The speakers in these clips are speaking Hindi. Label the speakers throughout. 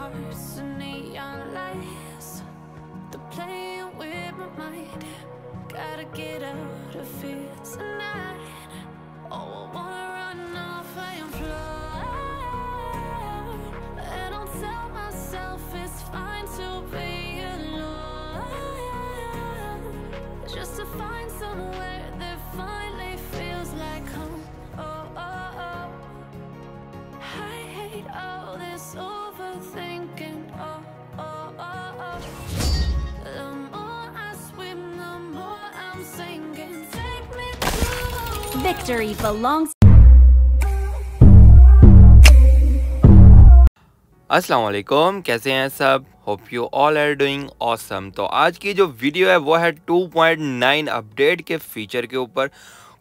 Speaker 1: hearts and neon lights They're playing with my mind Gotta get out of here tonight Oh, I wanna run off I am fly And I'll tell myself it's fine to be Victory belongs अस्सलाम वालेकुम कैसे हैं सब hope you all are doing awesome तो आज की जो वीडियो है वो है 2.9 अपडेट के फीचर के ऊपर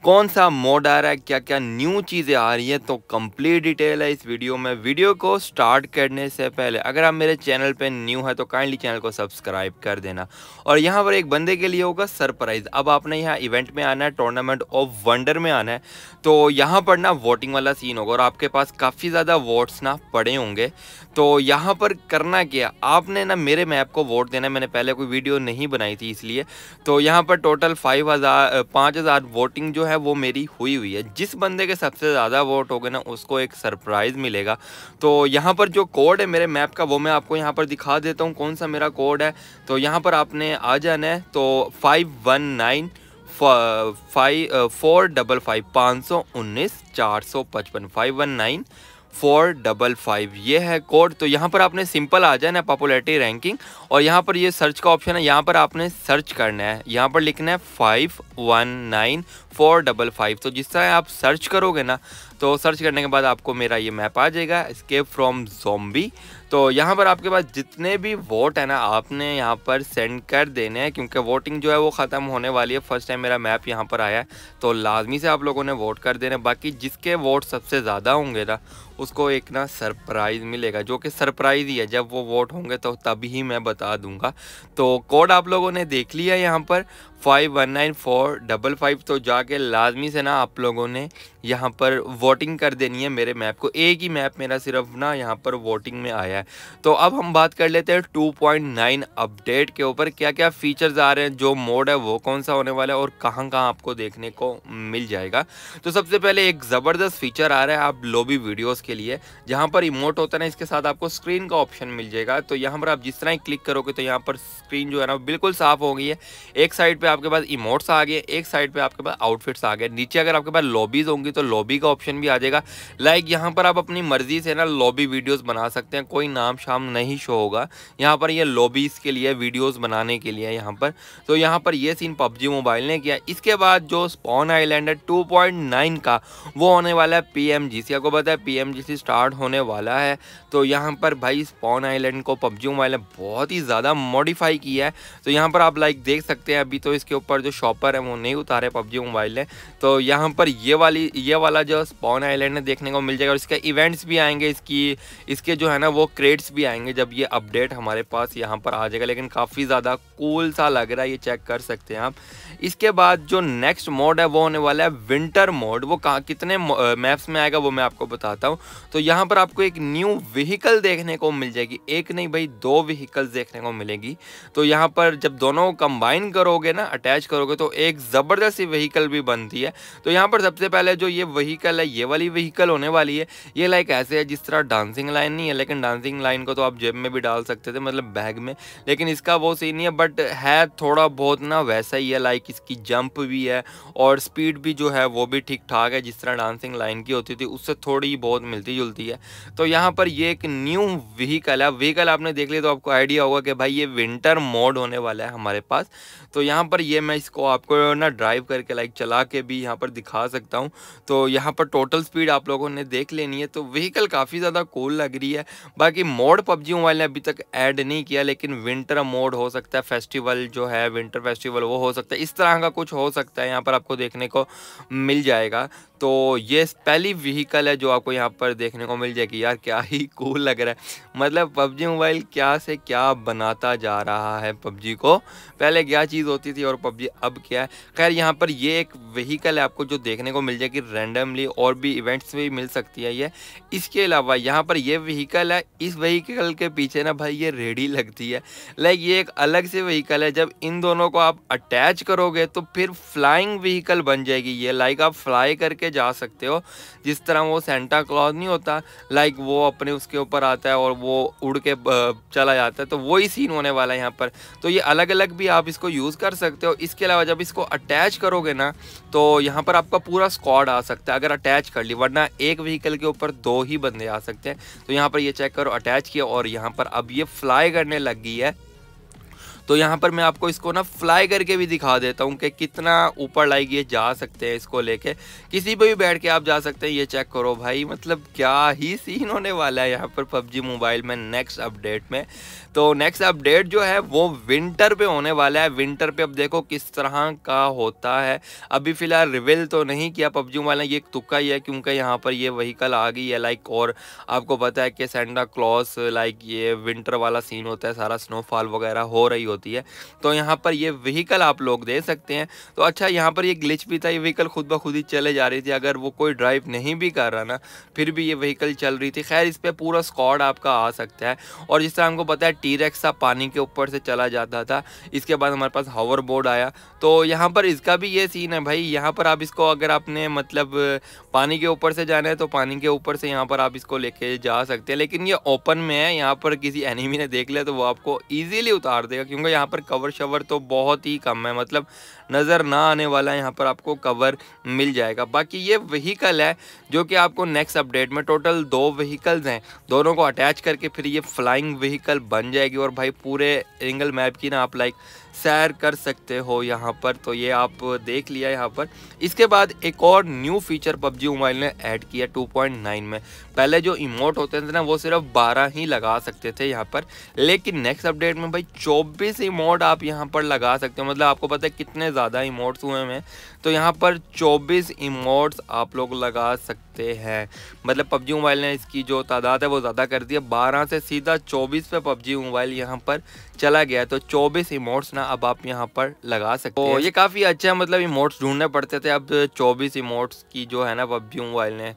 Speaker 1: कौन सा मोड आ रहा है क्या क्या न्यू चीज़ें आ रही हैं तो कंप्लीट डिटेल है इस वीडियो में वीडियो को स्टार्ट करने से पहले अगर आप मेरे चैनल पे न्यू है तो काइंडली चैनल को सब्सक्राइब कर देना और यहाँ पर एक बंदे के लिए होगा सरप्राइज़ अब आपने यहाँ इवेंट में आना है टूर्नामेंट ऑफ वंडर में आना है तो यहाँ पर ना वोटिंग वाला सीन होगा और आपके पास काफ़ी ज़्यादा वोट्स ना पड़े होंगे तो यहाँ पर करना क्या आपने ना मेरे मैप को वोट देना मैंने पहले कोई वीडियो नहीं बनाई थी इसलिए तो यहाँ पर टोटल फाइव हज़ार वोटिंग जो है वो मेरी हुई हुई है जिस बंदे के सबसे ज़्यादा वोट हो गए ना उसको एक सरप्राइज़ मिलेगा तो यहाँ पर जो कोड है मेरे मैप का वो मैं आपको यहाँ पर दिखा देता हूँ कौन सा मेरा कोड है तो यहाँ पर आपने आ जाना है तो five one nine five four double five पाँच सौ उन्नीस चार सौ पचपन five one nine four double five ये है कोड तो यहाँ पर आपने सिंपल आ जाना है पॉपुलरिटी रैंकिंग और यहाँ पर ये सर्च का ऑप्शन है यहाँ पर आपने सर्च करना है यहाँ पर लिखना है five one nine four double five तो जिस तरह आप सर्च करोगे ना तो सर्च करने के बाद आपको मेरा ये मैप आ जाएगा स्केप फ्रॉम जोम्बी तो यहाँ पर आपके पास जितने भी वोट है ना आपने यहाँ पर सेंड कर देने हैं क्योंकि वोटिंग जो है वो ख़त्म होने वाली है फर्स्ट टाइम मेरा मैप यहाँ पर आया है तो लाजमी से आप लोगों ने वोट कर देने बाकी जिसके वोट सबसे ज़्यादा होंगे ना उसको एक ना सरप्राइज़ मिलेगा जो कि सरप्राइज़ ही है जब वो वोट होंगे तो तभी ही मैं बता दूंगा तो कोड आप लोगों ने देख लिया यहाँ पर five one nine four double five तो जाके लाजमी से ना आप लोगों ने यहाँ पर वोटिंग कर देनी है मेरे मैप को एक ही मैप मेरा सिर्फ ना यहाँ पर वोटिंग में आया है तो अब हम बात कर लेते हैं 2.9 अपडेट के ऊपर क्या क्या फीचर्स आ रहे हैं जो मोड है वो कौन सा होने वाला है और कहाँ कहाँ आपको देखने को मिल जाएगा तो सबसे पहले एक ज़बरदस्त फीचर आ रहा है आप लोबी वीडियोज़ के लिए जहाँ पर रिमोट होता है ना इसके साथ आपको स्क्रीन का ऑप्शन मिल जाएगा तो यहाँ पर आप जिस तरह ही क्लिक करोगे तो यहाँ पर स्क्रीन जो है ना बिल्कुल साफ हो गई है एक साइड पर आपके पास इमोट्स आ गए एक साइड पर आपके पास आउटफिट्स आ गए नीचे अगर आपके पास लॉबीज़ होंगी तो लॉबी का ऑप्शन भी आ जाएगा लाइक यहाँ पर आप अपनी मर्जी से ना लॉबी वीडियोस बना सकते हैं कोई कोई नाम शाम नहीं शो होगा यहाँ पर ये लॉबीज़ के लिए वीडियोस बनाने के लिए यहाँ पर तो यहाँ पर ये सीन पबजी मोबाइल ने किया इसके बाद जो स्पॉन आइलैंड है 2.9 का वो होने वाला है पीएमजीसी आपको पता है पीएमजीसी स्टार्ट होने वाला है तो यहाँ पर भाई स्पॉन आईलैंड को पबजी मोबाइल ने बहुत ही ज़्यादा मॉडिफाई किया है तो यहाँ पर आप लाइक देख सकते हैं अभी तो इसके ऊपर जो शॉपर है वो नहीं उतारे पबजी मोबाइल ने तो यहाँ पर ये वाली ये वाला जो स्पॉन आइलैंड देखने को मिल जाएगा और इसके इवेंट्स भी आएंगे इसकी इसके जो है ना वो क्रेट्स भी आएंगे जब ये अपडेट हमारे पास यहाँ पर आ जाएगा लेकिन काफ़ी ज़्यादा कूल सा लग रहा है ये चेक कर सकते हैं आप इसके बाद जो नेक्स्ट मोड है वो होने वाला है विंटर मोड वो कहाँ कितने मैप्स में आएगा वो मैं आपको बताता हूँ तो यहाँ पर आपको एक न्यू व्हीकल देखने को मिल जाएगी एक नहीं भाई दो व्हीकल्स देखने को मिलेगी तो यहाँ पर जब दोनों कंबाइन करोगे ना अटैच करोगे तो एक ज़बरदस्त व्हीकल भी बनती है तो यहाँ पर सबसे पहले जो ये व्हीकल है ये वाली व्हीकल होने वाली है ये लाइक ऐसे है जिस तरह डांसिंग लाइन नहीं है लेकिन डांसिंग अर्थिंग लाइन को तो आप जेब में भी डाल सकते थे मतलब बैग में लेकिन इसका वो सही नहीं है बट है थोड़ा बहुत ना वैसा ही है लाइक इसकी जंप भी है और स्पीड भी जो है वो भी ठीक ठाक है जिस तरह डांसिंग लाइन की होती थी उससे थोड़ी बहुत मिलती जुलती है तो यहाँ पर ये एक न्यू व्हीकल है व्हीकल आपने देख लिया तो आपको आइडिया होगा कि भाई ये विंटर मोड होने वाला है हमारे पास तो यहाँ पर ये मैं इसको आपको ना ड्राइव करके लाइक चला के भी यहाँ पर दिखा सकता हूँ तो यहाँ पर टोटल स्पीड आप लोगों ने देख लेनी है तो व्हीकल काफ़ी ज़्यादा कूल लग रही है बाकी कि मोड पबजी मोबाइल ने अभी तक ऐड नहीं किया लेकिन विंटर मोड हो सकता है फेस्टिवल जो है विंटर फेस्टिवल वो हो सकता है इस तरह का कुछ हो सकता है यहाँ पर आपको देखने को मिल जाएगा तो ये पहली व्हीकल है जो आपको यहाँ पर देखने को मिल जाएगी यार क्या ही कूल लग रहा है मतलब पबजी मोबाइल क्या से क्या बनाता जा रहा है पबजी को पहले क्या चीज़ होती थी और पबजी अब क्या है खैर यहाँ पर ये एक व्हीकल है आपको जो देखने को मिल जाएगी रैंडमली और भी इवेंट्स में भी मिल सकती है ये इसके अलावा यहाँ पर ये व्हीकल है इस व्हीकल के पीछे ना भाई ये रेडी लगती है लाइक ये एक अलग से व्हीकल है जब इन दोनों को आप अटैच करोगे तो फिर फ्लाइंग व्हीकल बन जाएगी ये लाइक आप फ्लाई करके जा सकते हो जिस तरह वो सेंटा क्लॉज नहीं होता लाइक वो अपने उसके ऊपर आता है और वो उड़ के चला जाता है तो वही सीन होने वाला है यहाँ पर तो ये अलग अलग भी आप इसको यूज़ कर सकते हो इसके अलावा जब इसको अटैच करोगे ना तो यहाँ पर आपका पूरा स्कॉड आ सकता है अगर अटैच कर ली वरना एक व्हीकल के ऊपर दो ही बंदे आ सकते हैं तो यहाँ पर ये चेक करो अटैच किया और यहाँ पर अब ये फ्लाई करने लग गई है तो यहाँ पर मैं आपको इसको ना फ्लाई करके भी दिखा देता हूँ कि कितना ऊपर लाइक ये जा सकते हैं इसको लेके किसी पर भी बैठ के आप जा सकते हैं ये चेक करो भाई मतलब क्या ही सीन होने वाला है यहाँ पर पबजी मोबाइल में नेक्स्ट अपडेट में तो नेक्स्ट अपडेट जो है वो विंटर पे होने वाला है विंटर पे अब देखो किस तरह का होता है अभी फ़िलहाल रिविल तो नहीं किया पबजी मोबाइल ने ये तुक्का ही है क्योंकि यहाँ पर ये वहीकल आ गई है लाइक और आपको पता है कि सेंडा क्लॉस लाइक ये विंटर वाला सीन होता है सारा स्नोफॉल वगैरह हो रही होती होती है तो यहाँ पर ये व्हीकल आप लोग दे सकते हैं तो अच्छा यहाँ पर ये ग्लिच भी था ये व्हीकल खुद ब खुद ही चले जा रही थी अगर वो कोई ड्राइव नहीं भी कर रहा ना फिर भी ये व्हीकल चल रही थी खैर इस पर पूरा स्कॉड आपका आ सकता है और जिस तरह हमको पता है टीरेक्स था पानी के ऊपर से चला जाता था इसके बाद हमारे पास हावर बोर्ड आया तो यहाँ पर इसका भी ये सीन है भाई यहाँ पर आप इसको अगर आपने मतलब पानी के ऊपर से जाना है तो पानी के ऊपर से यहाँ पर आप इसको लेके जा सकते हैं लेकिन ये ओपन में है यहाँ पर किसी एनिमी ने देख लिया तो वो आपको ईजिली उतार देगा क्योंकि में यहाँ पर कवर शवर तो बहुत ही कम है मतलब नज़र ना आने वाला यहाँ पर आपको कवर मिल जाएगा बाकी ये वहीकल है जो कि आपको नेक्स्ट अपडेट में टोटल दो व्हीकल्स हैं दोनों को अटैच करके फिर ये फ्लाइंग व्हीकल बन जाएगी और भाई पूरे एंगल मैप की ना आप लाइक सैर कर सकते हो यहाँ पर तो ये आप देख लिया यहाँ पर इसके बाद एक और न्यू फीचर पबजी मोबाइल ने ऐड किया 2.9 में पहले जो इमोट होते थे ना वो सिर्फ 12 ही लगा सकते थे यहाँ पर लेकिन नेक्स्ट अपडेट में भाई 24 इमोट आप यहाँ पर लगा सकते हो मतलब आपको पता है कितने ज़्यादा इमोट्स हुए हैं तो यहाँ पर 24 इमोट्स आप लोग लगा सकते हैं मतलब पबजी मोबाइल ने इसकी जो तादाद है वो ज़्यादा कर दी है बारह से सीधा चौबीस पे पबजी मोबाइल यहाँ पर चला गया तो चौबीस इमोट्स ना अब आप यहाँ पर लगा सकते हो तो ये काफ़ी अच्छा मतलब इमोट्स ढूंढने पड़ते थे अब चौबीस इमोट्स की जो है ना पबजी मोबाइल ने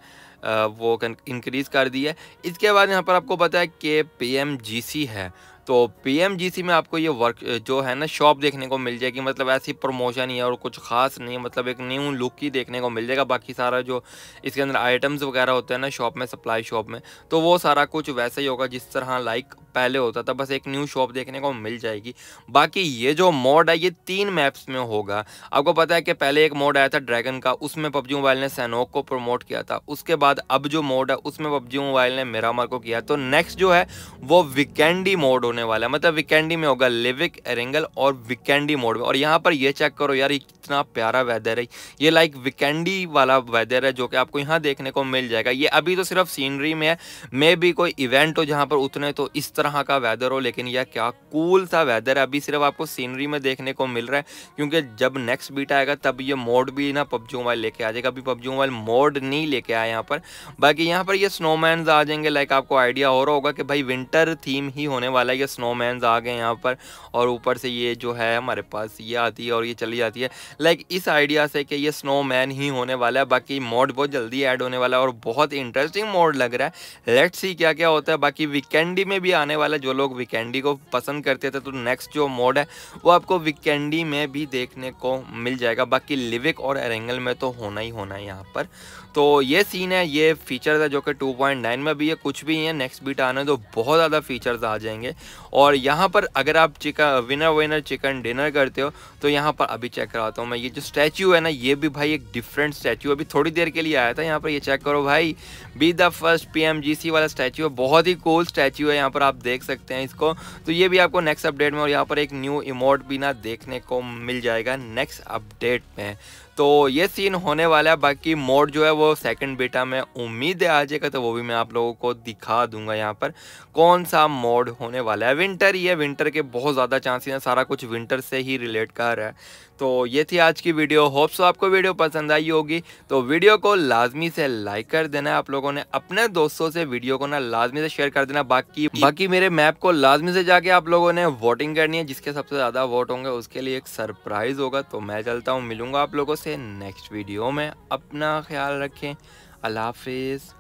Speaker 1: वो इंक्रीज़ कर दी है इसके बाद यहाँ पर आपको पता है कि पी है तो पी में आपको ये वर्क जो है ना शॉप देखने को मिल जाएगी मतलब ऐसी प्रमोशन ही है और कुछ खास नहीं है मतलब एक न्यू लुक ही देखने को मिल जाएगा बाकी सारा जो इसके अंदर आइटम्स वगैरह होते हैं ना शॉप में सप्लाई शॉप में तो वो सारा कुछ वैसे ही होगा जिस तरह लाइक पहले होता था बस एक न्यू शॉप देखने को मिल जाएगी बाकी ये जो मोड है ये तीन मैप्स में होगा आपको पता है कि पहले एक मोड आया था ड्रैगन का उसमें पबजी मोबाइल ने सैनोक को प्रमोट किया था उसके बाद अब जो मोड है उसमें पबजी मोबाइल ने मेरामार को किया तो नेक्स्ट जो है वो वीकेंडी मोड होने वाला है मतलब वीकेंडी में होगा लिविक एरेंगल और वीकेंडी मोड में और यहाँ पर ये चेक करो यार इतना प्यारा वेदर है ये लाइक वीकेंडी वाला वेदर है जो कि आपको यहाँ देखने को मिल जाएगा ये अभी तो सिर्फ सीनरी में है मे भी कोई इवेंट हो जहाँ पर उतने तो इस तरह का वेदर हो लेकिन यह क्या कूल सा वेदर है अभी सिर्फ आपको सीनरी में देखने को मिल रहा है क्योंकि जब नेक्स्ट बीट आएगा तब ये मोड भी ना पबजी मोबाइल लेके आ जाएगा अभी पबजी मोबाइल मोड नहीं लेके आया यहाँ पर बाकी यहाँ पर ये स्नोमैन आ जाएंगे लाइक आपको आइडिया हो रहा होगा कि भाई विंटर थीम ही होने वाला है ये स्नोमैन आ गए यहाँ पर और ऊपर से ये जो है हमारे पास ये आती है और ये चली जाती है लाइक इस आइडिया से कि ये स्नोमैन ही होने वाला है बाकी मोड बहुत जल्दी ऐड होने वाला है और बहुत इंटरेस्टिंग मोड लग रहा है लेट्स सी क्या क्या होता है बाकी वीकेंडी में भी आने वाला जो लोग वीकेंडी को पसंद करते थे तो नेक्स्ट जो मोड है वो आपको वीकेंडी में भी देखने को मिल जाएगा बाकी लिविक और एरेंगल में तो होना ही होना है यहाँ पर तो ये सीन है ये फीचर्स है जो कि 2.9 में भी है कुछ भी है नेक्स्ट बीट आने तो बहुत ज़्यादा फीचर्स आ जाएंगे और यहाँ पर अगर आप chicken winner winner chicken dinner करते हो तो यहाँ पर अभी चेक कराता हूँ मैं ये जो स्टैचू है ना ये भी भाई एक डिफरेंट स्टैचू अभी थोड़ी देर के लिए आया था यहाँ पर ये चेक करो भाई बी द फर्स्ट पी वाला स्टैचू है बहुत ही कूल स्टैचू है यहाँ पर आप देख सकते हैं इसको तो ये भी आपको नेक्स्ट अपडेट में और यहाँ पर एक न्यू इमोट भी ना देखने को मिल जाएगा नेक्स्ट अपडेट में तो ये सीन होने वाला है बाकी मोड जो है वो सेकंड बेटा में उम्मीद है आ जाएगा तो वो भी मैं आप लोगों को दिखा दूंगा यहाँ पर कौन सा मोड होने वाला है विंटर ही है विंटर के बहुत ज़्यादा चांसेस हैं सारा कुछ विंटर से ही रिलेट कर रहा है तो ये थी आज की वीडियो होप्स आपको वीडियो पसंद आई होगी तो वीडियो को लाजमी से लाइक कर देना आप लोगों ने अपने दोस्तों से वीडियो को ना लाजमी से शेयर कर देना बाकी बाकी मेरे मैप को लाजमी से जाके आप लोगों ने वोटिंग करनी है जिसके सबसे ज़्यादा वोट होंगे उसके लिए एक सरप्राइज़ होगा तो मैं चलता हूँ मिलूंगा आप लोगों से नेक्स्ट वीडियो में अपना ख्याल रखें अल्लाह हाफिज़